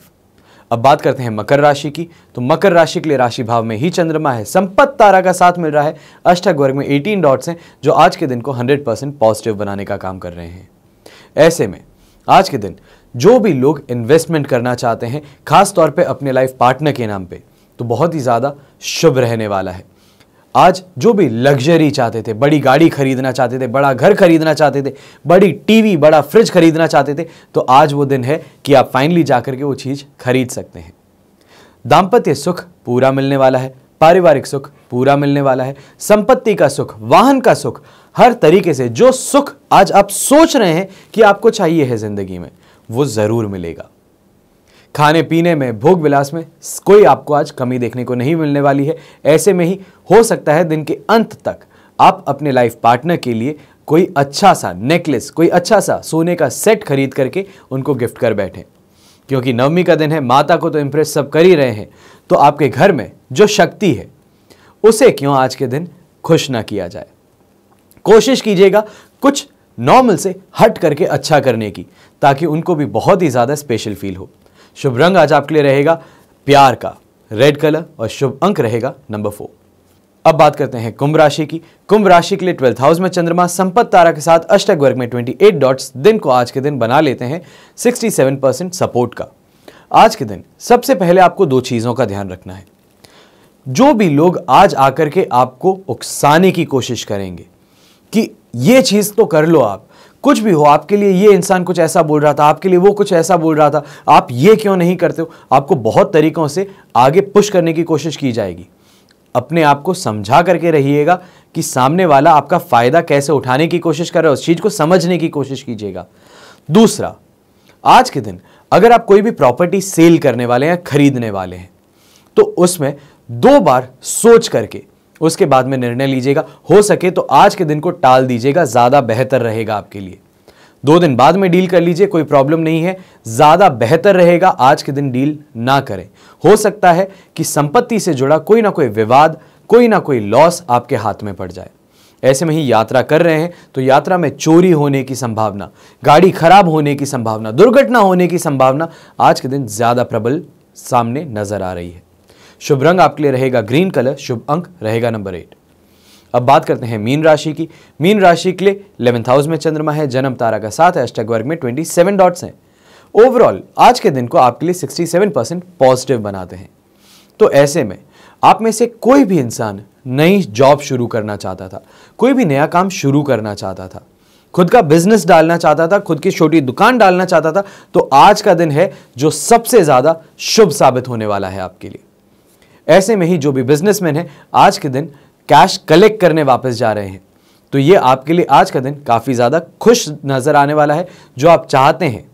अब बात करते हैं मकर राशि की तो मकर राशि के लिए राशि भाव में ही चंद्रमा है संपत तारा का साथ मिल रहा है अष्टक वर्ग में 18 डॉट्स हैं जो आज के दिन को 100 परसेंट पॉजिटिव बनाने का काम कर रहे हैं ऐसे में आज के दिन जो भी लोग इन्वेस्टमेंट करना चाहते हैं खास तौर पे अपने लाइफ पार्टनर के नाम पे तो बहुत ही ज़्यादा शुभ रहने वाला है आज जो भी लग्जरी चाहते थे बड़ी गाड़ी खरीदना चाहते थे बड़ा घर खरीदना चाहते थे बड़ी टीवी बड़ा फ्रिज खरीदना चाहते थे तो आज वो दिन है कि आप फाइनली जाकर के वो चीज़ खरीद सकते हैं दाम्पत्य सुख पूरा मिलने वाला है पारिवारिक सुख पूरा मिलने वाला है संपत्ति का सुख वाहन का सुख हर तरीके से जो सुख आज आप सोच रहे हैं कि आपको चाहिए है ज़िंदगी में वो ज़रूर मिलेगा खाने पीने में भोग विलास में कोई आपको आज कमी देखने को नहीं मिलने वाली है ऐसे में ही हो सकता है दिन के अंत तक आप अपने लाइफ पार्टनर के लिए कोई अच्छा सा नेकलेस कोई अच्छा सा सोने का सेट खरीद करके उनको गिफ्ट कर बैठें क्योंकि नवमी का दिन है माता को तो इम्प्रेस सब कर ही रहे हैं तो आपके घर में जो शक्ति है उसे क्यों आज के दिन खुश ना किया जाए कोशिश कीजिएगा कुछ नॉर्मल से हट करके अच्छा करने की ताकि उनको भी बहुत ही ज़्यादा स्पेशल फील हो शुभ रंग आज आपके लिए रहेगा प्यार का रेड कलर और शुभ अंक रहेगा नंबर फोर अब बात करते हैं कुंभ राशि की कुंभ राशि के लिए ट्वेल्थ हाउस में चंद्रमा संपत तारा के साथ अष्टक वर्ग में 28 डॉट्स दिन को आज के दिन बना लेते हैं 67 परसेंट सपोर्ट का आज के दिन सबसे पहले आपको दो चीज़ों का ध्यान रखना है जो भी लोग आज आकर के आपको उकसाने की कोशिश करेंगे कि ये चीज़ तो कर लो आप कुछ भी हो आपके लिए ये इंसान कुछ ऐसा बोल रहा था आपके लिए वो कुछ ऐसा बोल रहा था आप ये क्यों नहीं करते हो आपको बहुत तरीक़ों से आगे पुश करने की कोशिश की जाएगी अपने आप को समझा करके रहिएगा कि सामने वाला आपका फ़ायदा कैसे उठाने की कोशिश कर रहा है उस चीज़ को समझने की कोशिश कीजिएगा दूसरा आज के दिन अगर आप कोई भी प्रॉपर्टी सेल करने वाले हैं खरीदने वाले हैं तो उसमें दो बार सोच करके उसके बाद में निर्णय लीजिएगा हो सके तो आज के दिन को टाल दीजिएगा ज़्यादा बेहतर रहेगा आपके लिए दो दिन बाद में डील कर लीजिए कोई प्रॉब्लम नहीं है ज़्यादा बेहतर रहेगा आज के दिन डील ना करें हो सकता है कि संपत्ति से जुड़ा कोई ना कोई विवाद कोई ना कोई लॉस आपके हाथ में पड़ जाए ऐसे में ही यात्रा कर रहे हैं तो यात्रा में चोरी होने की संभावना गाड़ी खराब होने की संभावना दुर्घटना होने की संभावना आज के दिन ज़्यादा प्रबल सामने नज़र आ रही है शुभ रंग आपके लिए रहेगा ग्रीन कलर शुभ अंक रहेगा नंबर एट अब बात करते हैं मीन राशि की मीन राशि के लिए इलेवंथ हाउस में चंद्रमा है जन्म तारा का साथ अष्टक वर्ग में ट्वेंटी सेवन डॉट्स हैं ओवरऑल आज के दिन को आपके लिए सिक्सटी सेवन परसेंट पॉजिटिव बनाते हैं तो ऐसे में आप में से कोई भी इंसान नई जॉब शुरू करना चाहता था कोई भी नया काम शुरू करना चाहता था खुद का बिजनेस डालना चाहता था खुद की छोटी दुकान डालना चाहता था तो आज का दिन है जो सबसे ज़्यादा शुभ साबित होने वाला है आपके लिए ऐसे में ही जो भी बिजनेसमैन हैं आज के दिन कैश कलेक्ट करने वापस जा रहे हैं तो ये आपके लिए आज का दिन काफ़ी ज़्यादा खुश नज़र आने वाला है जो आप चाहते हैं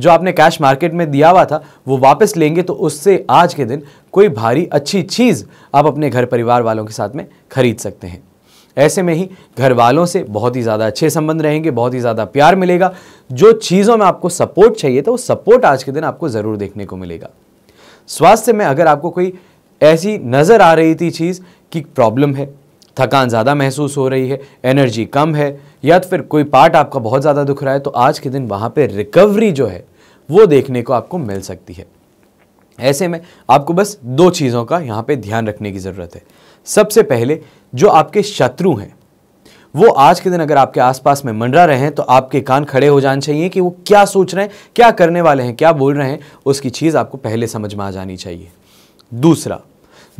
जो आपने कैश मार्केट में दिया हुआ था वो वापस लेंगे तो उससे आज के दिन कोई भारी अच्छी चीज़ आप अपने घर परिवार वालों के साथ में खरीद सकते हैं ऐसे में ही घर वालों से बहुत ही ज़्यादा अच्छे संबंध रहेंगे बहुत ही ज़्यादा प्यार मिलेगा जो चीज़ों में आपको सपोर्ट चाहिए था वो सपोर्ट आज के दिन आपको ज़रूर देखने को मिलेगा स्वास्थ्य में अगर आपको कोई ऐसी नज़र आ रही थी चीज़ कि प्रॉब्लम है थकान ज़्यादा महसूस हो रही है एनर्जी कम है या तो फिर कोई पार्ट आपका बहुत ज़्यादा दुख रहा है तो आज के दिन वहाँ पर रिकवरी जो है वो देखने को आपको मिल सकती है ऐसे में आपको बस दो चीज़ों का यहाँ पे ध्यान रखने की ज़रूरत है सबसे पहले जो आपके शत्रु हैं वो आज के दिन अगर आपके आसपास में मंडरा रहे हैं तो आपके कान खड़े हो जाने चाहिए कि वो क्या सोच रहे हैं क्या करने वाले हैं क्या बोल रहे हैं उसकी चीज़ आपको पहले समझ में आ जानी चाहिए दूसरा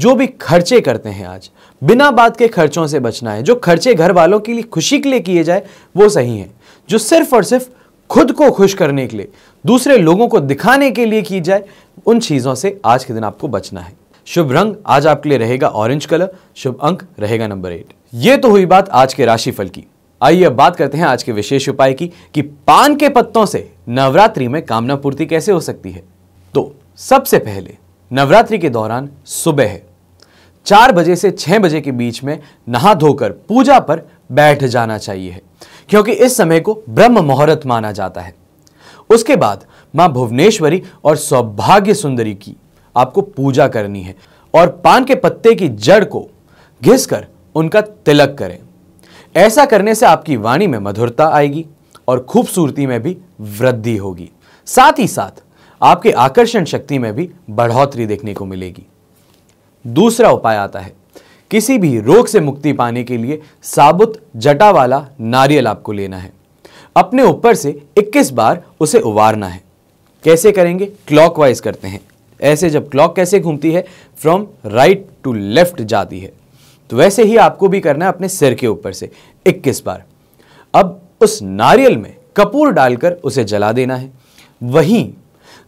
जो भी खर्चे करते हैं आज बिना बात के खर्चों से बचना है जो खर्चे घर वालों के लिए खुशी के लिए किए जाए वो सही हैं जो सिर्फ और सिर्फ खुद को खुश करने के लिए दूसरे लोगों को दिखाने के लिए की जाए उन चीज़ों से आज के दिन आपको बचना है शुभ रंग आज आपके लिए रहेगा ऑरेंज कलर शुभ अंक रहेगा नंबर एट ये तो हुई बात आज के राशिफल की आइए अब बात करते हैं आज के विशेष उपाय की कि पान के पत्तों से नवरात्रि में कामना पूर्ति कैसे हो सकती है तो सबसे पहले नवरात्रि के दौरान सुबह चार बजे से छह बजे के बीच में नहा धोकर पूजा पर बैठ जाना चाहिए क्योंकि इस समय को ब्रह्म मुहूर्त माना जाता है उसके बाद मां भुवनेश्वरी और सौभाग्य सुंदरी की आपको पूजा करनी है और पान के पत्ते की जड़ को घिसकर उनका तिलक करें ऐसा करने से आपकी वाणी में मधुरता आएगी और खूबसूरती में भी वृद्धि होगी साथ ही साथ आपके आकर्षण शक्ति में भी बढ़ोतरी देखने को मिलेगी दूसरा उपाय आता है किसी भी रोग से मुक्ति पाने के लिए साबुत जटा वाला नारियल आपको लेना है अपने ऊपर से 21 बार उसे उबारना है कैसे करेंगे क्लॉकवाइज करते हैं ऐसे जब क्लॉक कैसे घूमती है फ्रॉम राइट टू लेफ्ट जाती है तो वैसे ही आपको भी करना है अपने सिर के ऊपर से 21 बार अब उस नारियल में कपूर डालकर उसे जला देना है वहीं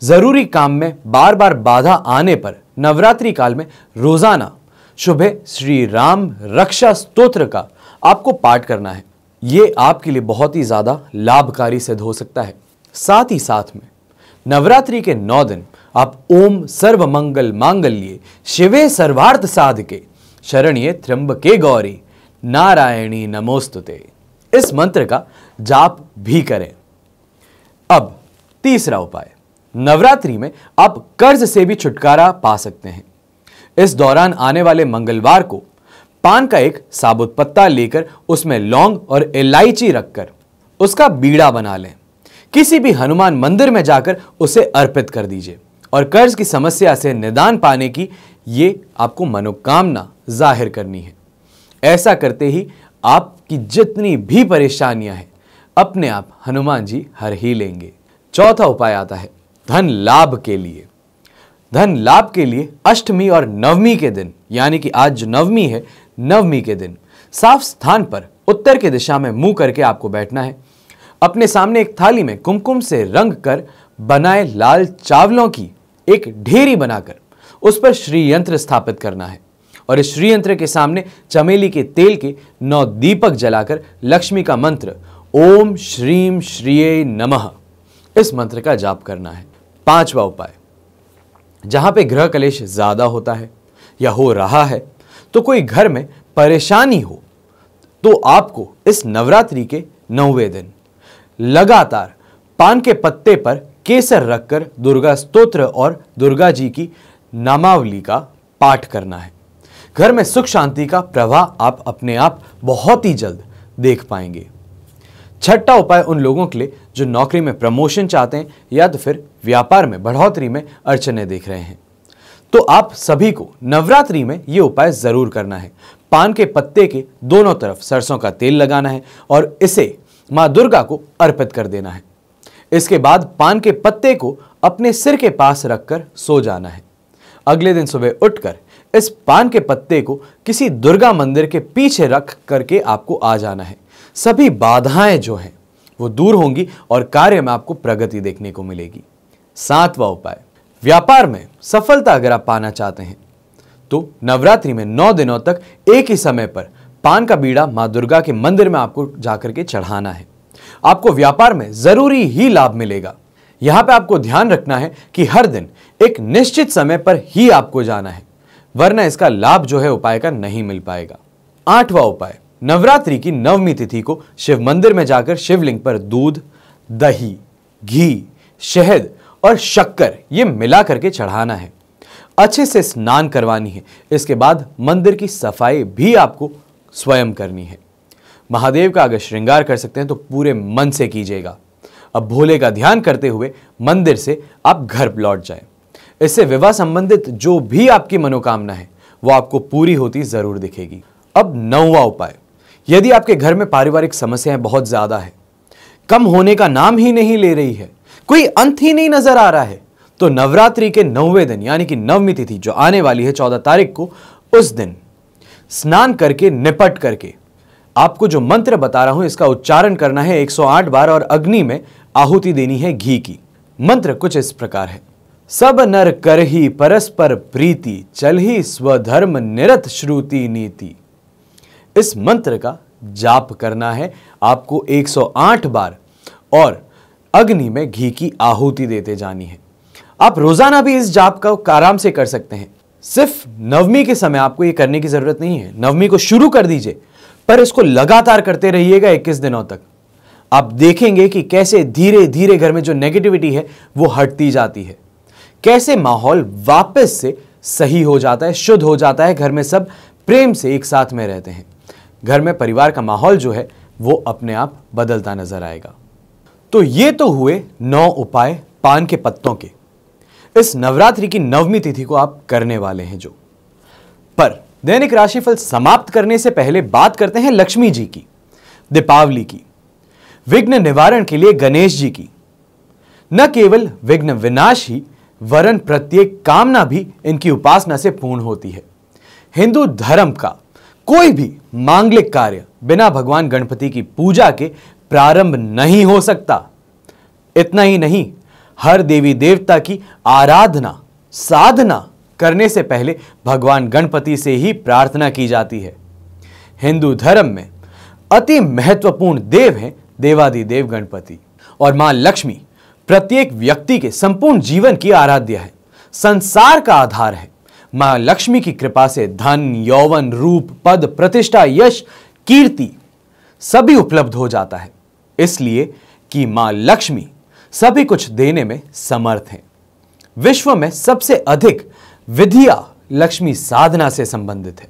ज़रूरी काम में बार बार बाधा आने पर नवरात्रि काल में रोज़ाना शुभ श्री राम रक्षा स्तोत्र का आपको पाठ करना है ये आपके लिए बहुत ही ज़्यादा लाभकारी सिद्ध हो सकता है साथ ही साथ में नवरात्रि के नौ दिन आप ओम सर्व मंगल मांगल्य शिवे सर्वार्थ साध के शरणीय के गौरी नारायणी नमोस्तुते इस मंत्र का जाप भी करें अब तीसरा उपाय नवरात्रि में आप कर्ज से भी छुटकारा पा सकते हैं इस दौरान आने वाले मंगलवार को पान का एक साबुत पत्ता लेकर उसमें लौंग और इलायची रखकर उसका बीड़ा बना लें किसी भी हनुमान मंदिर में जाकर उसे अर्पित कर दीजिए और कर्ज की समस्या से निदान पाने की ये आपको मनोकामना जाहिर करनी है ऐसा करते ही आपकी जितनी भी परेशानियां हैं अपने आप हनुमान जी हर ही लेंगे चौथा उपाय आता है धन लाभ के लिए धन लाभ के लिए अष्टमी और नवमी के दिन यानी कि आज जो नवमी है नवमी के दिन साफ स्थान पर उत्तर की दिशा में मुंह करके आपको बैठना है अपने सामने एक थाली में कुमकुम से रंग कर बनाए लाल चावलों की एक ढेरी बनाकर उस पर श्री यंत्र स्थापित करना है और इस श्री यंत्र के सामने चमेली के तेल के नौ दीपक जलाकर लक्ष्मी का मंत्र ओम श्रीम श्रीय नमः इस मंत्र का जाप करना है पांचवा उपाय जहां पे ग्रह कलेश ज़्यादा होता है या हो रहा है तो कोई घर में परेशानी हो तो आपको इस नवरात्रि के नौवे दिन लगातार पान के पत्ते पर केसर रखकर दुर्गा स्तोत्र और दुर्गा जी की नामावली का पाठ करना है घर में सुख शांति का प्रवाह आप अपने आप बहुत ही जल्द देख पाएंगे छठा उपाय उन लोगों के लिए जो नौकरी में प्रमोशन चाहते हैं या तो फिर व्यापार में बढ़ोतरी में अड़चने देख रहे हैं तो आप सभी को नवरात्रि में ये उपाय ज़रूर करना है पान के पत्ते के दोनों तरफ सरसों का तेल लगाना है और इसे माँ दुर्गा को अर्पित कर देना है इसके बाद पान के पत्ते को अपने सिर के पास रखकर सो जाना है अगले दिन सुबह उठकर इस पान के पत्ते को किसी दुर्गा मंदिर के पीछे रख करके आपको आ जाना है सभी बाधाएं जो हैं वो दूर होंगी और कार्य में आपको प्रगति देखने को मिलेगी सातवां उपाय व्यापार में सफलता अगर आप पाना चाहते हैं तो नवरात्रि में नौ दिनों तक एक ही समय पर पान का बीड़ा माँ दुर्गा के मंदिर में आपको जाकर के चढ़ाना है आपको व्यापार में जरूरी ही लाभ मिलेगा यहां पे आपको ध्यान रखना है कि हर दिन एक निश्चित समय पर ही आपको जाना है वरना इसका लाभ जो है उपाय का नहीं मिल पाएगा आठवां उपाय नवरात्रि की नवमी तिथि को शिव मंदिर में जाकर शिवलिंग पर दूध दही घी शहद और शक्कर ये मिला करके चढ़ाना है अच्छे से स्नान करवानी है इसके बाद मंदिर की सफाई भी आपको स्वयं करनी है महादेव का अगर श्रृंगार कर सकते हैं तो पूरे मन से कीजिएगा अब भोले का ध्यान करते हुए मंदिर से आप घर लौट जाए इससे विवाह संबंधित जो भी आपकी मनोकामना है वो आपको पूरी होती जरूर दिखेगी अब नौवा उपाय यदि आपके घर में पारिवारिक समस्याएं बहुत ज़्यादा है कम होने का नाम ही नहीं ले रही है कोई अंत ही नहीं नजर आ रहा है तो नवरात्रि के नौवें दिन यानी कि नवमी तिथि जो आने वाली है चौदह तारीख को उस दिन स्नान करके निपट करके आपको जो मंत्र बता रहा हूं इसका उच्चारण करना है 108 बार और अग्नि में आहुति देनी है घी की मंत्र कुछ इस प्रकार है सब नर कर ही परस्पर प्रीति चल ही स्वधर्म निरत श्रुति नीति इस मंत्र का जाप करना है आपको 108 बार और अग्नि में घी की आहुति देते जानी है आप रोजाना भी इस जाप का आराम से कर सकते हैं सिर्फ नवमी के समय आपको यह करने की जरूरत नहीं है नवमी को शुरू कर दीजिए पर इसको लगातार करते रहिएगा 21 दिनों तक आप देखेंगे कि कैसे धीरे धीरे घर में जो नेगेटिविटी है वो हटती जाती है कैसे माहौल वापस से सही हो जाता है शुद्ध हो जाता है घर में सब प्रेम से एक साथ में रहते हैं घर में परिवार का माहौल जो है वो अपने आप बदलता नजर आएगा तो ये तो हुए नौ उपाय पान के पत्तों के इस नवरात्रि की नवमी तिथि को आप करने वाले हैं जो पर दैनिक राशिफल समाप्त करने से पहले बात करते हैं लक्ष्मी जी की दीपावली की विघ्न निवारण के लिए गणेश जी की न केवल विघ्न विनाश ही वरन प्रत्येक कामना भी इनकी उपासना से पूर्ण होती है हिंदू धर्म का कोई भी मांगलिक कार्य बिना भगवान गणपति की पूजा के प्रारंभ नहीं हो सकता इतना ही नहीं हर देवी देवता की आराधना साधना करने से पहले भगवान गणपति से ही प्रार्थना की जाती है हिंदू धर्म में अति महत्वपूर्ण देव हैं देवादिदेव गणपति और मां लक्ष्मी प्रत्येक व्यक्ति के संपूर्ण जीवन की आराध्य है संसार का आधार है मां लक्ष्मी की कृपा से धन यौवन रूप पद प्रतिष्ठा यश कीर्ति सभी उपलब्ध हो जाता है इसलिए कि मां लक्ष्मी सभी कुछ देने में समर्थ हैं विश्व में सबसे अधिक विधिया लक्ष्मी साधना से संबंधित है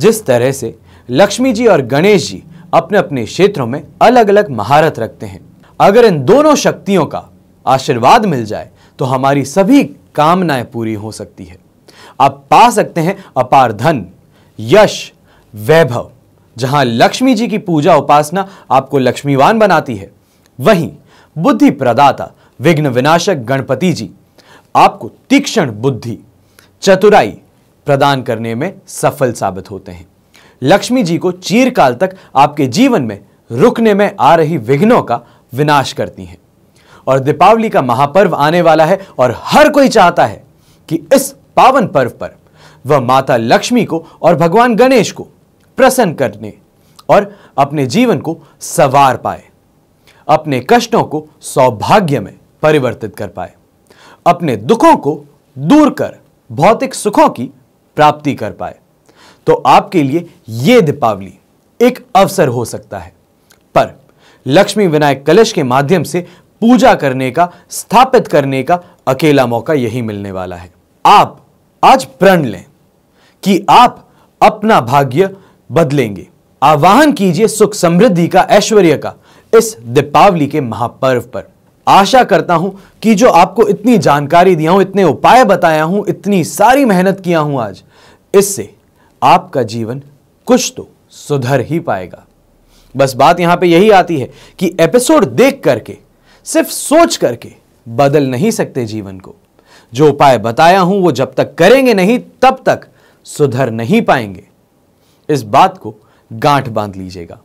जिस तरह से लक्ष्मी जी और गणेश जी अपने अपने क्षेत्रों में अलग अलग महारत रखते हैं अगर इन दोनों शक्तियों का आशीर्वाद मिल जाए तो हमारी सभी कामनाएं पूरी हो सकती है आप पा सकते हैं अपार धन यश वैभव जहां लक्ष्मी जी की पूजा उपासना आपको लक्ष्मीवान बनाती है वहीं बुद्धि प्रदाता विघ्न विनाशक गणपति जी आपको तीक्ष्ण बुद्धि चतुराई प्रदान करने में सफल साबित होते हैं लक्ष्मी जी को चीरकाल तक आपके जीवन में रुकने में आ रही विघ्नों का विनाश करती हैं और दीपावली का महापर्व आने वाला है और हर कोई चाहता है कि इस पावन पर्व पर वह माता लक्ष्मी को और भगवान गणेश को प्रसन्न करने और अपने जीवन को सवार पाए अपने कष्टों को सौभाग्य में परिवर्तित कर पाए अपने दुखों को दूर कर भौतिक सुखों की प्राप्ति कर पाए तो आपके लिए यह दीपावली एक अवसर हो सकता है पर लक्ष्मी विनायक कलश के माध्यम से पूजा करने का स्थापित करने का अकेला मौका यही मिलने वाला है आप आज प्रण लें कि आप अपना भाग्य बदलेंगे आवाहन कीजिए सुख समृद्धि का ऐश्वर्य का इस दीपावली के महापर्व पर आशा करता हूं कि जो आपको इतनी जानकारी दिया हूं इतने उपाय बताया हूं इतनी सारी मेहनत किया हूं आज इससे आपका जीवन कुछ तो सुधर ही पाएगा बस बात यहां पे यही आती है कि एपिसोड देख करके सिर्फ सोच करके बदल नहीं सकते जीवन को जो उपाय बताया हूं वो जब तक करेंगे नहीं तब तक सुधर नहीं पाएंगे इस बात को गांठ बांध लीजिएगा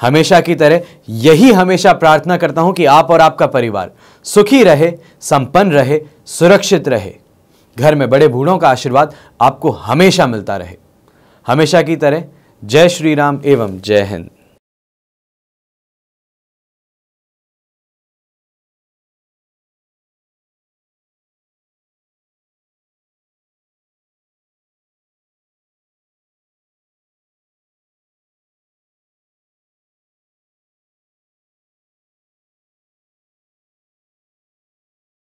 हमेशा की तरह यही हमेशा प्रार्थना करता हूं कि आप और आपका परिवार सुखी रहे संपन्न रहे सुरक्षित रहे घर में बड़े बूढ़ों का आशीर्वाद आपको हमेशा मिलता रहे हमेशा की तरह जय श्री राम एवं जय हिंद